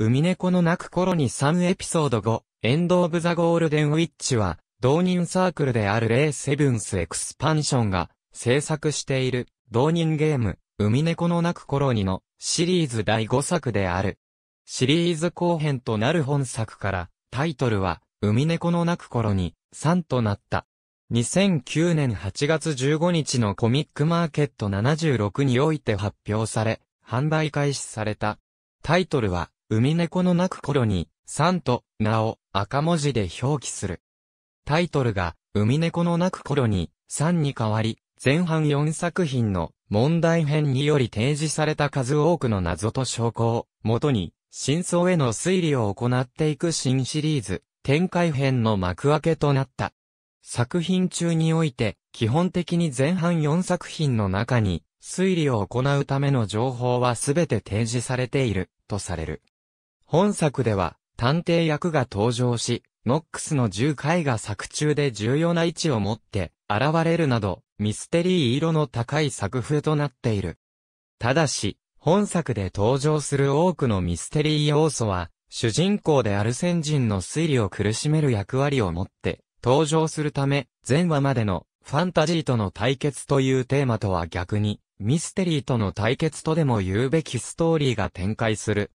海猫の泣く頃に3エピソード5、エンド・オブ・ザ・ゴールデン・ウィッチは、同人サークルであるレイ・セブンス・エクスパンションが制作している同人ゲーム、海猫の泣く頃にのシリーズ第5作である。シリーズ後編となる本作からタイトルは海猫の泣く頃に3となった。2009年8月15日のコミックマーケット76において発表され、販売開始された。タイトルは海猫の鳴く頃に、さんと、名を、赤文字で表記する。タイトルが、海猫の鳴く頃に、さんに変わり、前半4作品の問題編により提示された数多くの謎と証拠を、元に、真相への推理を行っていく新シリーズ、展開編の幕開けとなった。作品中において、基本的に前半4作品の中に、推理を行うための情報はすべて提示されている、とされる。本作では、探偵役が登場し、ノックスの10回が作中で重要な位置を持って現れるなど、ミステリー色の高い作風となっている。ただし、本作で登場する多くのミステリー要素は、主人公であるン人の推理を苦しめる役割を持って登場するため、前話までのファンタジーとの対決というテーマとは逆に、ミステリーとの対決とでも言うべきストーリーが展開する。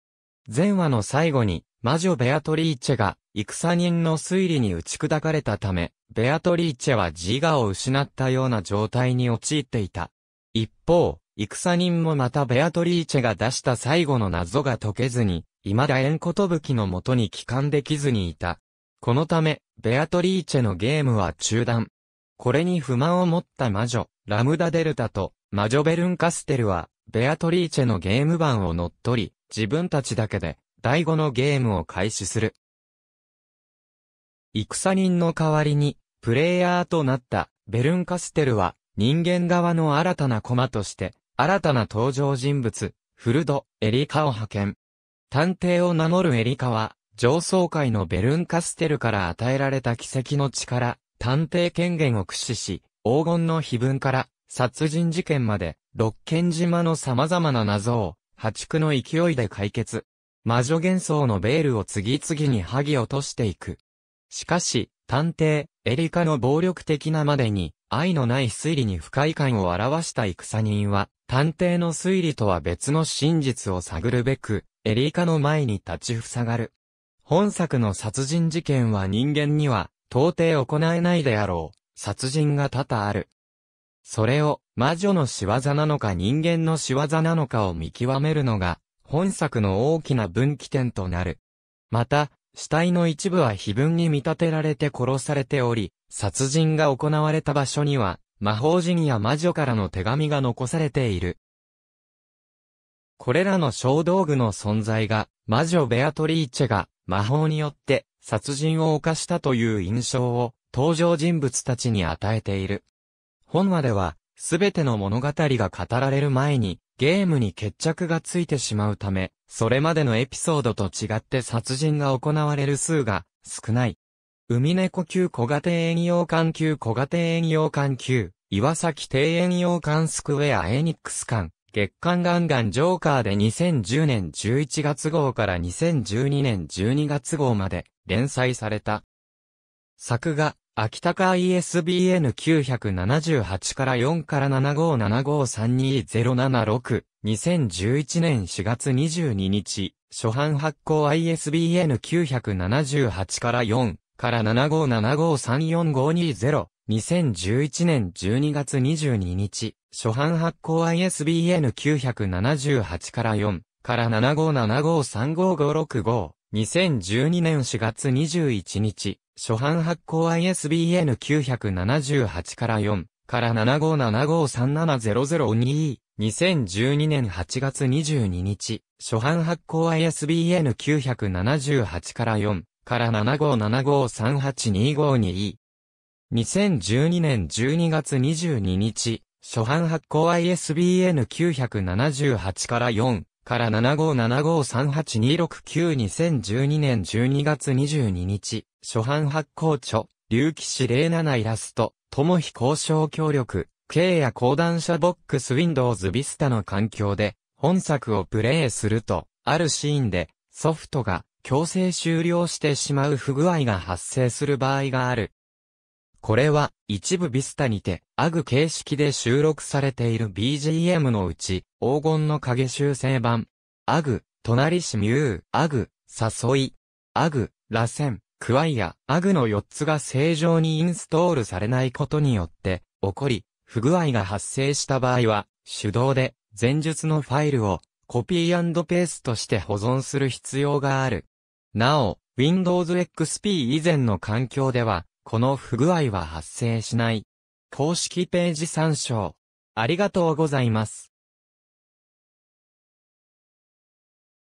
前話の最後に、魔女ベアトリーチェが、戦人の推理に打ち砕かれたため、ベアトリーチェは自我を失ったような状態に陥っていた。一方、戦人もまたベアトリーチェが出した最後の謎が解けずに、未だ縁ことぶきのもとに帰還できずにいた。このため、ベアトリーチェのゲームは中断。これに不満を持った魔女、ラムダデルタと、魔女ベルンカステルは、ベアトリーチェのゲーム版を乗っ取り、自分たちだけで、第五のゲームを開始する。戦人の代わりに、プレイヤーとなったベルンカステルは、人間側の新たな駒として、新たな登場人物、フルド、エリカを派遣。探偵を名乗るエリカは、上層階のベルンカステルから与えられた奇跡の力、探偵権限を駆使し、黄金の碑文から殺人事件まで、六軒島の様々な謎を破竹の勢いで解決。魔女幻想のベールを次々に剥ぎ落としていく。しかし、探偵、エリカの暴力的なまでに、愛のない推理に不快感を表した戦人は、探偵の推理とは別の真実を探るべく、エリカの前に立ちふさがる。本作の殺人事件は人間には、到底行えないであろう、殺人が多々ある。それを魔女の仕業なのか人間の仕業なのかを見極めるのが、本作の大きな分岐点となる。また、死体の一部は碑文に見立てられて殺されており、殺人が行われた場所には、魔法人や魔女からの手紙が残されている。これらの小道具の存在が、魔女ベアトリーチェが魔法によって殺人を犯したという印象を登場人物たちに与えている。本話では、すべての物語が語られる前に、ゲームに決着がついてしまうため、それまでのエピソードと違って殺人が行われる数が少ない。海猫級小型営業館級小型営業館級、岩崎庭園洋館スクウェアエニックス館、月刊ガンガンジョーカーで2010年11月号から2012年12月号まで連載された。作画、秋高 ISBN 978から4から7 5 7 5 3 2 0 7 6 2011年4月22日、初版発行 ISBN 978から4から7 5 7 5 3 4 5 2 0 2011年12月22日、初版発行 ISBN 978から4から75753555 6、2012年4月21日、初版発行 ISBN978 から4から7575370022、0 1 2年8月22日、初版発行 ISBN978 から4から7 5 7 5 3 8 2 5 2 2012年12月22日、初版発行 ISBN978 から4から7 5 7 5 3 8 2 6 9 2 0 1 2年12月22日、初版発行著、竜騎士07イラスト、友非交渉協力、経や講談社ボックス Windows Vista の環境で、本作をプレイすると、あるシーンで、ソフトが強制終了してしまう不具合が発生する場合がある、これは一部ビスタにて、アグ形式で収録されている BGM のうち、黄金の影修正版、アグ、隣市ミュー、アグ、誘い、アグ、螺旋、クワイア、アグの4つが正常にインストールされないことによって、起こり、不具合が発生した場合は、手動で、前述のファイルを、コピーペーストして保存する必要がある。なお、Windows XP 以前の環境では、この不具合は発生しない。公式ページ参照。ありがとうございます。